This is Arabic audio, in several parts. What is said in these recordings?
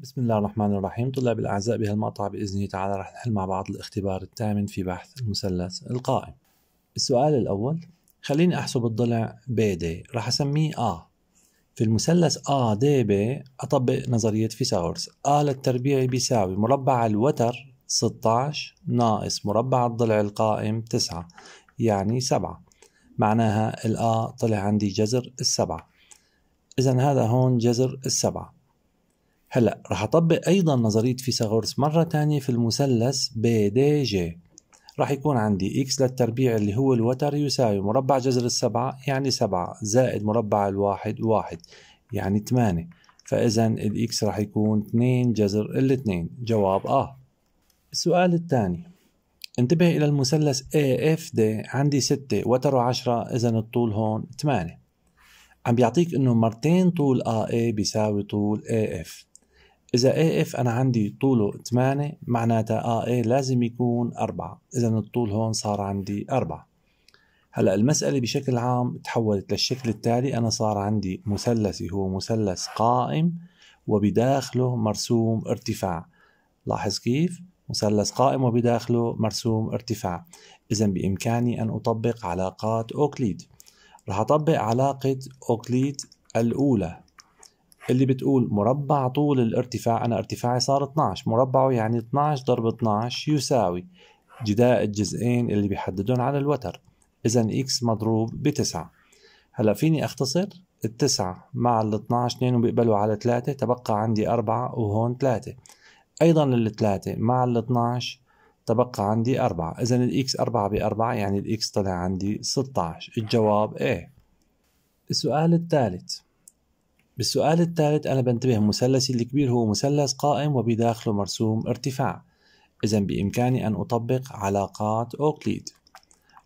بسم الله الرحمن الرحيم طلاب الأعزاء بهالمقطع بإذنه تعالى رح نحل مع بعض الاختبار الثامن في بحث المثلث القائم السؤال الأول خليني أحسب الضلع بي دي رح أسميه آ في المثلث آ دي ب أطبق نظرية فيثاغورس آ للتربيع بيساوي مربع الوتر 16 ناقص مربع الضلع القائم 9 يعني 7 معناها الآ طلع عندي جذر السبعة إذا هذا هون جذر السبعة هلا رح اطبق ايضا نظريه فيثاغورس مره ثانيه في المثلث بي دي جي رح يكون عندي اكس للتربيع اللي هو الوتر يساوي مربع جذر السبعة يعني سبعة زائد مربع الواحد واحد يعني ثمانية فإذا الاكس رح يكون اثنين جذر الاثنين جواب آه السؤال الثاني انتبه إلى المثلث AFD عندي ستة وتره عشرة إذا الطول هون ثمانية عم بيعطيك إنه مرتين طول AA بيساوي طول AF إذا اي اف أنا عندي طوله 8 معناتها اه اي لازم يكون 4 إذا الطول هون صار عندي 4 هلا المسألة بشكل عام تحولت للشكل التالي أنا صار عندي مثلثي هو مثلث قائم وبداخله مرسوم ارتفاع لاحظ كيف؟ مثلث قائم وبداخله مرسوم ارتفاع إذا بإمكاني أن أطبق علاقات أوكليد رح أطبق علاقة أوكليد الأولى اللي بتقول مربع طول الارتفاع أنا ارتفاعي صار 12 مربعه يعني 12 ضرب 12 يساوي جداء الجزئين اللي بيحددون على الوتر إذا إكس مضروب ب 9 هلا فيني أختصر التسعة مع ال 12 2 بيقبلوا على 3 تبقى عندي 4 وهون 3 أيضا ال 3 مع ال 12 تبقى عندي 4 إذا الإكس 4 ب 4 يعني الإكس طلع عندي 16 الجواب إيه السؤال الثالث بالسؤال الثالث أنا بنتبه مثلثي الكبير هو مثلث قائم وبداخله مرسوم ارتفاع إذا بإمكاني أن أطبق علاقات أوكليد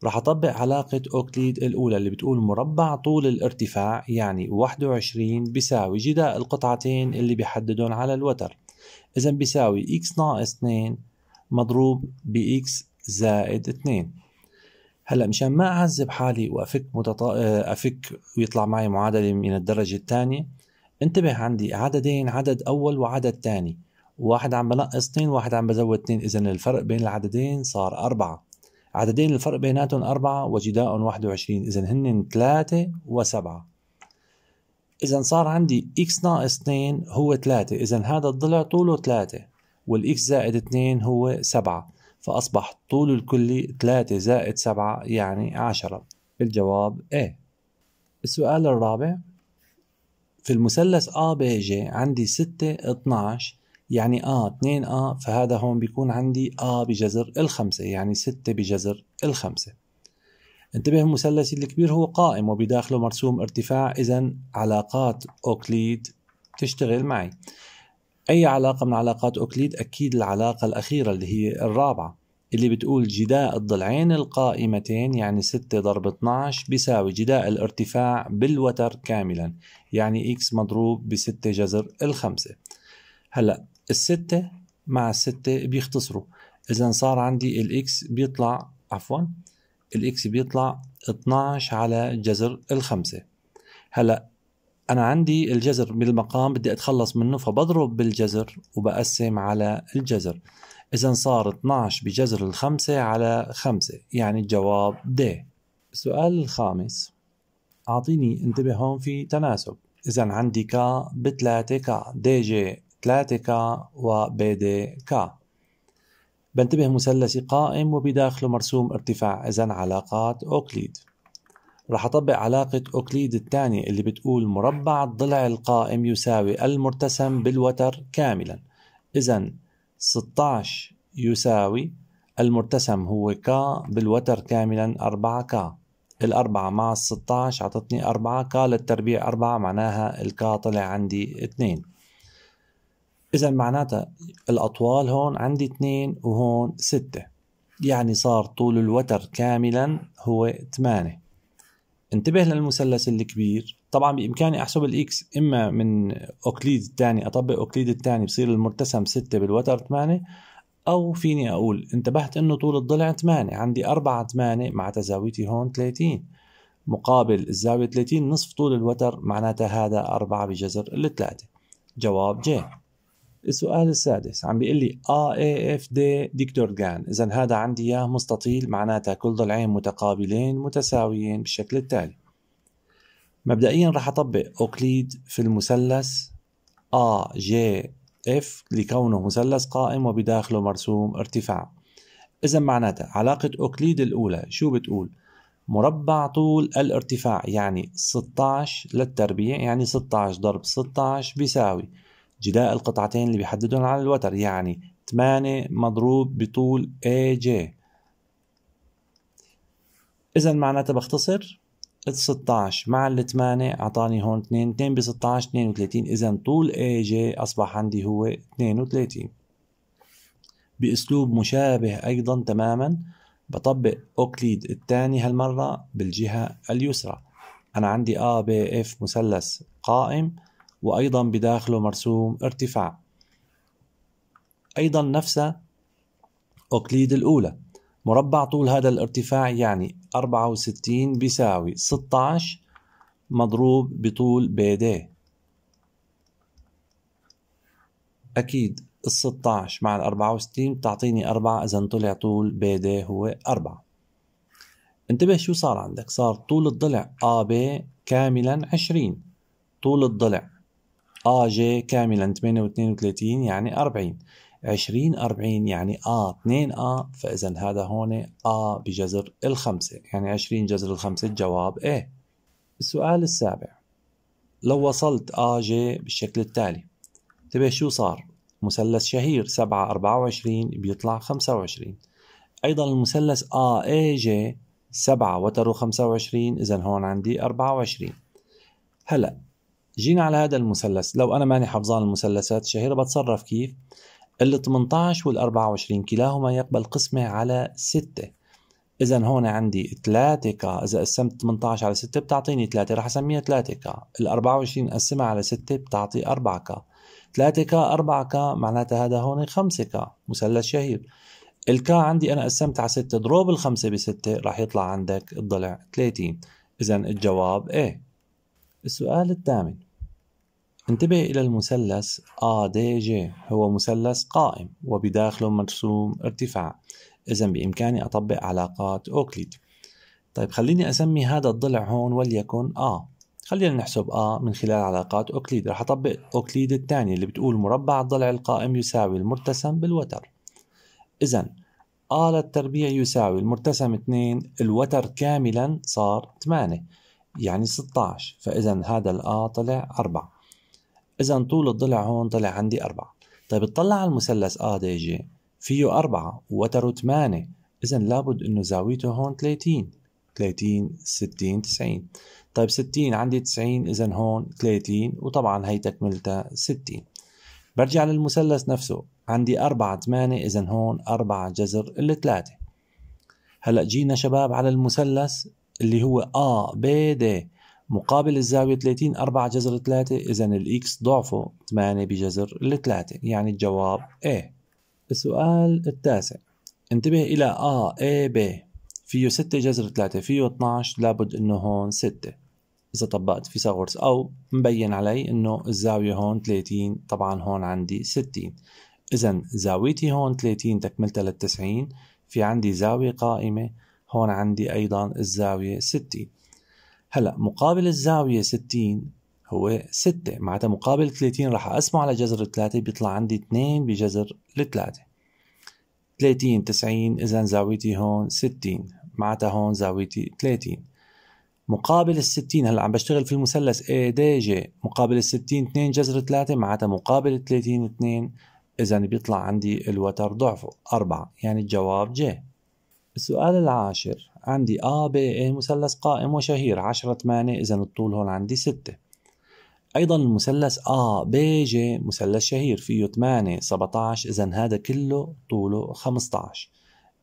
رح أطبق علاقة أوكليد الأولى اللي بتقول مربع طول الارتفاع يعني 21 بيساوي جداء القطعتين اللي بيحددون على الوتر إذا بيساوي x ناقص 2 مضروب ب x زائد 2 هلا مشان ما أعذب حالي وأفك متط... آه، أفك ويطلع معي معادلة من الدرجة الثانية انتبه عندي عددين عدد أول وعدد ثاني واحد عم بنقص اثنين واحد عم بزود اثنين إذا الفرق بين العددين صار أربعة عددين الفرق بيناتهم أربعة وجداء واحد وعشرين إذا هن ثلاثة وسبعة إذا صار عندي إكس ناقص اثنين هو ثلاثة إذا هذا الضلع طوله ثلاثة والإكس زائد اثنين هو سبعة فأصبح طول الكلي ثلاثة زائد سبعة يعني عشرة الجواب A السؤال الرابع في المثلث ا ب ج عندي 6 12 يعني ا 2 ا فهذا هون بيكون عندي ا بجذر الخمسة يعني 6 بجذر الخمسة انتبه المثلث الكبير هو قائم وبداخله مرسوم ارتفاع اذا علاقات اوكليد تشتغل معي اي علاقة من علاقات اوكليد اكيد العلاقة الاخيرة اللي هي الرابعة اللي بتقول جداء الضلعين القائمتين يعني 6 ضرب 12 بيساوي جداء الارتفاع بالوتر كاملا يعني x مضروب ب 6 جذر الخمسة هلا الستة مع الستة بيختصروا إذا صار عندي الإكس بيطلع عفوا الإكس بيطلع 12 على جذر الخمسة هلا أنا عندي الجذر بالمقام بدي أتخلص منه فبضرب بالجذر وبقسم على الجذر إذا صار 12 بجذر الخمسة على خمسة يعني الجواب د السؤال الخامس أعطيني انتبه هون في تناسب إذا عندي ك بثلاثة ك دي جي 3 ك وبي دي ك بنتبه مثلثي قائم وبداخله مرسوم ارتفاع إذا علاقات أوكليد رح أطبق علاقة أوكليد الثانية اللي بتقول مربع الضلع القائم يساوي المرتسم بالوتر كاملا إذا 16 يساوي المرتسم هو ك بالوتر كاملا 4 ك الأربعة مع الستاش عطتني أربعة ك للتربيع أربعة معناها الكا طلع عندي اتنين إذا معناتها الأطوال هون عندي اتنين وهون ستة يعني صار طول الوتر كاملا هو 8 انتبه للمثلث الكبير طبعا بامكاني احسب الاكس اما من اوكليد الثاني اطبق اوكليد الثاني بصير المرتسم 6 بالوتر 8 او فيني اقول انتبهت انه طول الضلع 8 عندي 4 8 مع تزاويتي هون 30 مقابل الزاوية 30 نصف طول الوتر معناتها هذا 4 بجذر 3 جواب جي السؤال السادس عم بيقول لي A A F D ديكتور جان إذا هذا عندي إياه مستطيل معناتها كل ضلعين متقابلين متساويين بالشكل التالي مبدئيا رح اطبق اوكليد في المثلث ا جي اف لكونه مثلث قائم وبداخله مرسوم ارتفاع اذا معناتها علاقة اوكليد الاولى شو بتقول مربع طول الارتفاع يعني 16 للتربيع يعني 16 ضرب 16 بيساوي جداء القطعتين اللي بيحددون على الوتر يعني 8 مضروب بطول AJ إذا معناتها بختصر ال 16 مع ال 8 اعطاني هون 2 2 ب 16 32 اذا طول اي جي اصبح عندي هو 32 باسلوب مشابه ايضا تماما بطبق اوكليد الثاني هالمره بالجهه اليسرى انا عندي ا ب اف مثلث قائم وايضا بداخله مرسوم ارتفاع ايضا نفس اوكليد الاولى مربع طول هذا الارتفاع يعني 64 بيساوي 16 مضروب بطول دي أكيد ال 16 مع ال 64 بتعطيني 4 إذا طلع طول دي هو 4 انتبه شو صار عندك صار طول الضلع AB كاملا 20 طول الضلع AJ كاملا 38 يعني 40 20 40 يعني آ 2 آ فإذا هذا هون آ بجذر الخمسة يعني 20 جذر الخمسة الجواب إيه السؤال السابع لو وصلت آ جي بالشكل التالي طيب انتبه شو صار مثلث شهير 7 24 بيطلع 25 أيضا المثلث آ اي جي 7 وترو 25 إذا هون عندي 24 هلأ جينا على هذا المثلث لو أنا ماني حافظان المثلثات الشهيرة بتصرف كيف ال 18 وال 24 كلاهما يقبل قسمة على 6 إذا هون عندي 3 كا إذا قسمت 18 على 6 بتعطيني 3 رح أسميها 3 كا ال 24 قسمها على 6 بتعطي 4 كا 3 كا 4 كا معناتها هذا هون 5 كا مثلث شهير الكا عندي أنا قسمت على 6 ضروب ب 6 رح يطلع عندك الضلع 30 إذا الجواب إيه السؤال الثامن انتبه إلى المثلث ADG هو مثلث قائم وبداخله مرسوم ارتفاع إذا بإمكاني أطبق علاقات أوكليد طيب خليني أسمي هذا الضلع هون وليكن A خلينا نحسب A من خلال علاقات أوكليد رح أطبق أوكليد الثانية اللي بتقول مربع الضلع القائم يساوي المرتسم بالوتر إذا A للتربيع يساوي المرتسم 2 الوتر كاملا صار 8 يعني 16 فإذا هذا الآ طلع 4 إذا طول الضلع هون طلع عندي أربعة طيب اطلع على المثلث أ دي جي فيه أربعة ووتره ثمانية إذا لابد إنه زاويته هون 30 30 60 90 طيب 60 عندي 90 إذا هون 30 وطبعا هي تكملتها 60 برجع للمثلث نفسه عندي 4 8 إذا هون 4 جذر الثلاثة هلا جينا شباب على المثلث اللي هو آ بي دي مقابل الزاوية 30 4 جذر 3 إذا الإكس ضعفه 8 بجذر 3 يعني الجواب A السؤال التاسع انتبه إلى A A B فيه 6 جذر 3 فيه 12 لابد إنه هون 6 إذا طبقت فيثاغورس أو مبين علي إنه الزاوية هون 30 طبعا هون عندي 60 إذا زاويتي هون 30 تكملتها لل 90 في عندي زاوية قائمة هون عندي أيضا الزاوية 60 هلا مقابل الزاوية 60 هو 6 معناتها مقابل 30 راح اقسمه على جذر 3 بيطلع عندي 2 بجذر 3 30 90 اذا زاويتي هون 60 معناتها هون زاويتي 30 مقابل ال 60 هلا عم بشتغل في المثلث اي دي جي مقابل ال 60 2 جذر 3 معناتها مقابل ال 30 2 اذا بيطلع عندي الوتر ضعفه 4 يعني الجواب جي السؤال العاشر عندي ا B اي مثلث قائم وشهير 10 8 اذا الطول هون عندي 6 ايضا المثلث ا B جي مثلث شهير فيه 8 17 اذا هذا كله طوله 15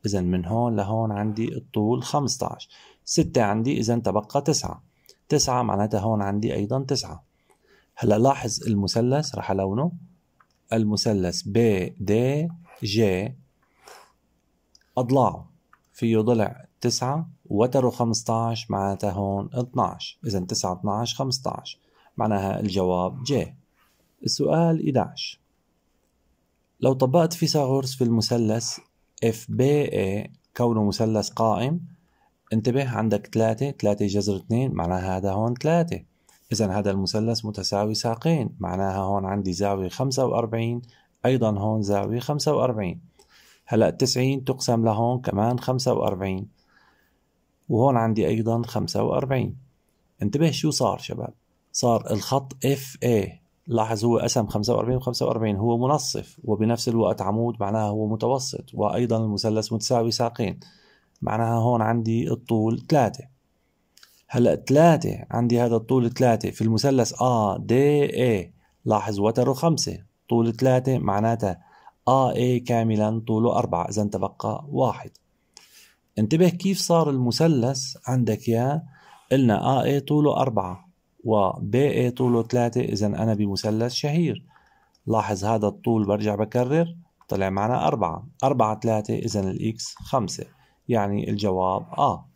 اذا من هون لهون عندي الطول 15 6 عندي اذا تبقى 9 9 معناتها هون عندي ايضا 9 هلا لاحظ المثلث رح الونه المثلث بي دي جي اضلاعه فيه ضلع 9 وتر 15 معناتها هون 12 إذا 9 12 15 معناها الجواب ج السؤال 11 لو طبقت فيثاغورس في المثلث اف بي اي كونه مثلث قائم انتبه عندك 3 3 جذر 2 معناها هذا هون 3 إذا هذا المثلث متساوي ساقين معناها هون عندي زاوية 45 أيضا هون زاوية 45 هلا 90 تقسم لهون كمان 45 وهون عندي أيضا 45 انتبه شو صار شباب صار الخط اف اي لاحظ هو قسم 45 و 45 هو منصف وبنفس الوقت عمود معناها هو متوسط وأيضا المثلث متساوي ساقين معناها هون عندي الطول 3 هلا 3 عندي هذا الطول 3 في المثلث A D A لاحظ وتره 5 طول 3 معناتها A A كاملا طوله 4 إذا تبقى 1 انتبه كيف صار المثلث عندك يا قلنا اي طوله أربعة وب اي طوله ثلاثة إذا أنا بمثلث شهير لاحظ هذا الطول برجع بكرر طلع معنا أربعة أربعة ثلاثة إذا الإكس خمسة يعني الجواب آه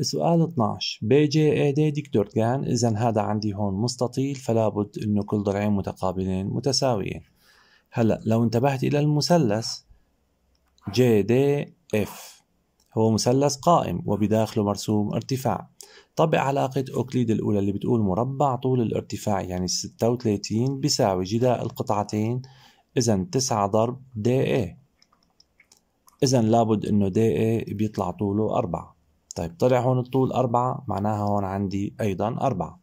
السؤال 12 بي جي اي دي دكتور كان إذا هذا عندي هون مستطيل فلا بد إنه كل ضلعين متقابلين متساويين هلا لو انتبهت إلى المثلث جي دي اف هو مثلث قائم وبداخله مرسوم ارتفاع طبق علاقة أوكليد الأولى اللي بتقول مربع طول الارتفاع يعني 36 بيساوي جداء القطعتين إذا 9 ضرب دي اي إذا لابد إنه دي اي بيطلع طوله 4 طيب طلع هون الطول 4 معناها هون عندي أيضا 4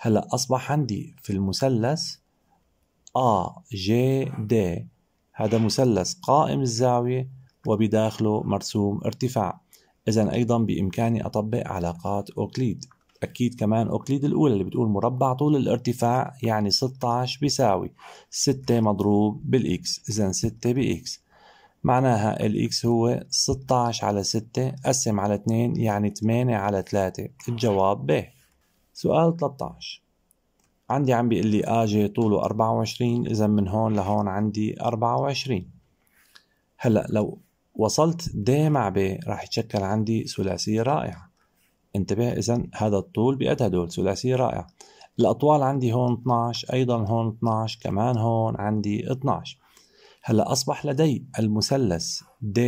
هلا أصبح عندي في المثلث A J D هذا مثلث قائم الزاوية وبداخله مرسوم ارتفاع إذا أيضا بإمكاني أطبق علاقات أوكليد أكيد كمان أوكليد الأولى اللي بتقول مربع طول الارتفاع يعني 16 بيساوي 6 مضروب بالإكس إذا 6 بإكس معناها الإكس هو 16 على 6 قسم على 2 يعني 8 على 3 الجواب ب سؤال 13 عندي عم بيقول لي آجي طوله 24 إذا من هون لهون عندي 24 هلأ لو وصلت د مع ب راح يتشكل عندي ثلاثية رائعة انتبه إذا هذا الطول دول ثلاثية رائعة الأطوال عندي هون 12 أيضا هون 12 كمان هون عندي 12 هلا أصبح لدي المثلث د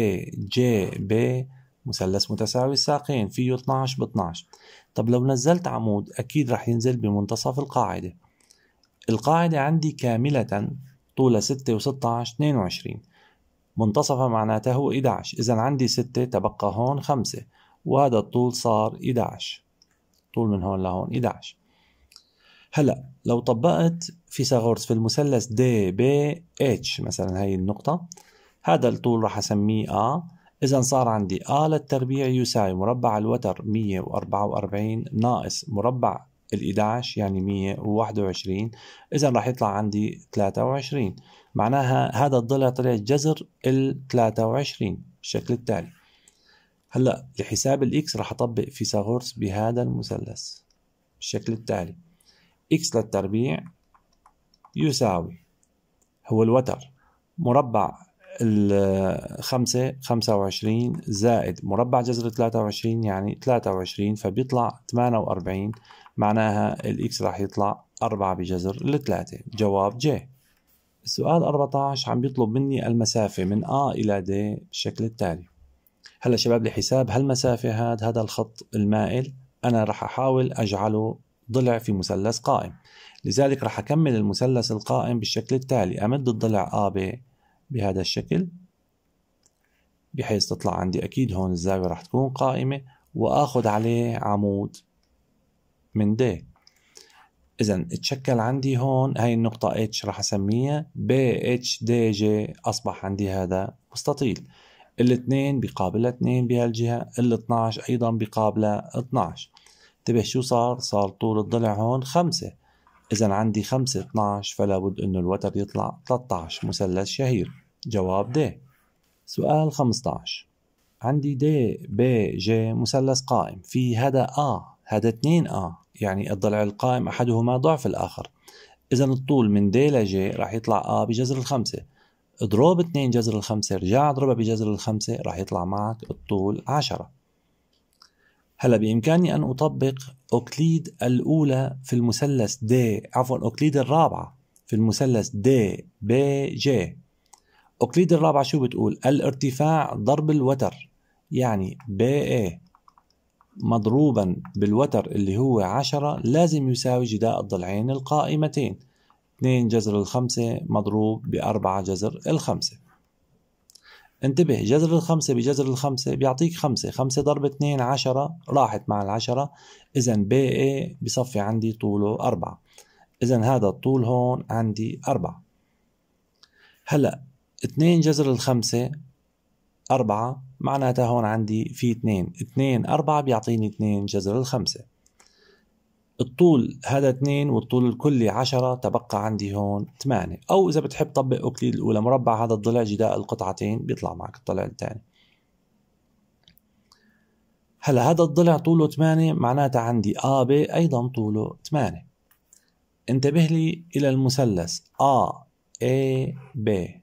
ج ب مثلث متساوي الساقين فيه 12 ب 12 طب لو نزلت عمود أكيد راح ينزل بمنتصف القاعدة القاعدة عندي كاملة طولها 6 و 16 22 منتصفها معناته هو 11 إذا عندي 6 تبقى هون 5 وهذا الطول صار 11 طول من هون لهون 11 هلا لو طبقت فيثاغورس في المثلث دي بي اتش مثلا هي النقطة هذا الطول راح أسميه A إذا صار عندي A للتربيع يساوي مربع الوتر 144 ناقص مربع ال 11 يعني 121 إذا راح يطلع عندي 23 معناها هذا الضلع طلع جذر ال 23 بالشكل التالي هلا لحساب الاكس راح اطبق فيثاغورس بهذا المثلث بالشكل التالي اكس للتربيع يساوي هو الوتر مربع الخمسة خمسة وعشرين زائد مربع جذر 23 وعشرين يعني 23 وعشرين فبيطلع 48 وأربعين معناها الإكس راح يطلع أربعة بجذر 3 جواب جي السؤال 14 عم بيطلب مني المسافة من A إلى D بالشكل التالي هلا شباب لحساب هالمسافة هاد هذا الخط المائل أنا رح أحاول أجعله ضلع في مثلث قائم لذلك رح أكمل المثلث القائم بالشكل التالي أمد الضلع AB بهذا الشكل بحيث تطلع عندي أكيد هون الزاوية رح تكون قائمة وآخذ عليه عمود من D اذا تشكل عندي هون هاي النقطة اتش راح اسميها بي اتش دي جي اصبح عندي هذا مستطيل الاثنين بقابل اثنين بهالجهة ال 12 ايضا بقابلة 12 انتبه شو صار صار طول الضلع هون خمسة اذا عندي خمسة 12 فلا بد انه الوتر يطلع 13 مثلث شهير جواب دي سؤال 15 عندي دي بي جي مثلث قائم في هذا ا آه. هذا 2 ا آه. يعني الضلع القائم أحدهما ضعف الآخر إذا الطول من دي لجي راح يطلع آ بجذر الخمسة اضرب 2 جذر الخمسة رجع اضربها بجذر الخمسة راح يطلع معك الطول 10 هلا بإمكاني أن أطبق أوكليد الأولى في المثلث دي عفوا أوكليد الرابعة في المثلث دي بي جي أوكليد الرابعة شو بتقول الارتفاع ضرب الوتر يعني بي ايه مضروبا بالوتر اللي هو عشرة لازم يساوي جداء الضلعين القائمتين 2 جذر الخمسة مضروب بأربعة جذر الخمسة انتبه جذر الخمسة بجذر الخمسة بيعطيك خمسة خمسة ضرب اثنين عشرة راحت مع العشرة إذا بي اي بصفي عندي طوله أربعة إذا هذا الطول هون عندي أربعة هلأ اثنين جذر الخمسة أربعة معناتها هون عندي في اثنين اثنين أربعة بيعطيني اثنين جذر الخمسة الطول هذا اثنين والطول الكلي عشرة تبقى عندي هون ثمانية أو إذا بتحب طبق أوكليد الأولى مربع هذا الضلع جداء القطعتين بيطلع معك الضلع الثاني هلا هذا الضلع طوله 8 معناتها عندي آ ب أيضا طوله 8 انتبه لي إلى المثلث آ A إيه، B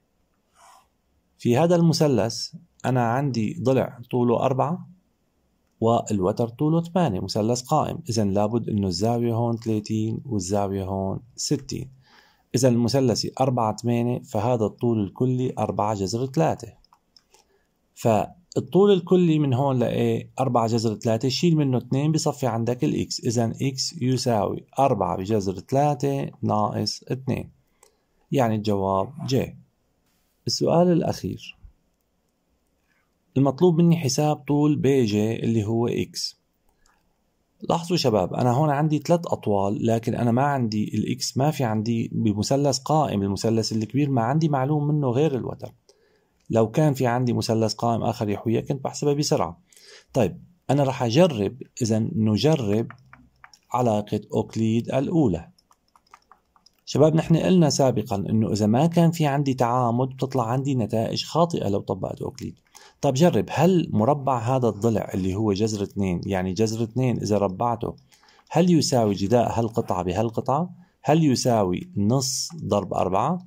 في هذا المثلث أنا عندي ضلع طوله أربعة والوتر طوله 8 مثلث قائم إذا لابد أنه الزاوية هون 30 والزاوية هون 60 إذا المثلثي 4 8 فهذا الطول الكلي 4 جذر 3 فالطول الكلي من هون لإيه 4 جذر 3 شيل منه 2 بصفي عندك الإكس إذا إكس يساوي 4 بجذر 3 ناقص 2 يعني الجواب ج السؤال الأخير المطلوب مني حساب طول بي جي اللي هو اكس لاحظوا شباب انا هون عندي ثلاث اطوال لكن انا ما عندي الاكس ما في عندي بمثلث قائم المثلث الكبير ما عندي معلوم منه غير الوتر لو كان في عندي مثلث قائم اخر يحويه كنت بحسبها بسرعه طيب انا راح اجرب اذا نجرب علاقه اوكليد الاولى شباب نحن قلنا سابقا انه اذا ما كان في عندي تعامد بتطلع عندي نتائج خاطئه لو طبقت اوكليد طب جرب هل مربع هذا الضلع اللي هو جذر اثنين يعني جذر اثنين إذا ربعته هل يساوي جداء هالقطعة بهالقطعة هل يساوي نص ضرب أربعة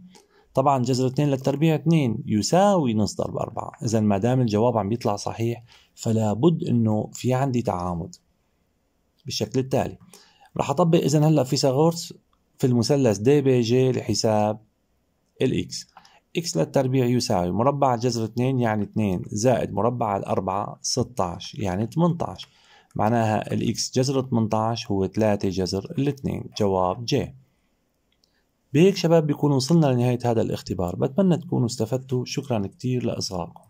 طبعا جذر 2 للتربيع 2 يساوي نص ضرب 4 اذا ما دام الجواب عم بيطلع صحيح فلا بد انه في عندي تعامد بالشكل التالي راح اطبق اذا هلا فيثاغورس في المثلث دي بي جي لحساب الاكس اكس للتربيع يساوي مربع جذر 2 يعني 2 زائد مربع على 4 16 يعني 18 معناها الاكس جذر 18 هو 3 جذر الاثنين جواب ج بهيك شباب بيكون وصلنا لنهاية هذا الاختبار بتمنى تكونوا استفدتوا شكرا كتير لإصغائكم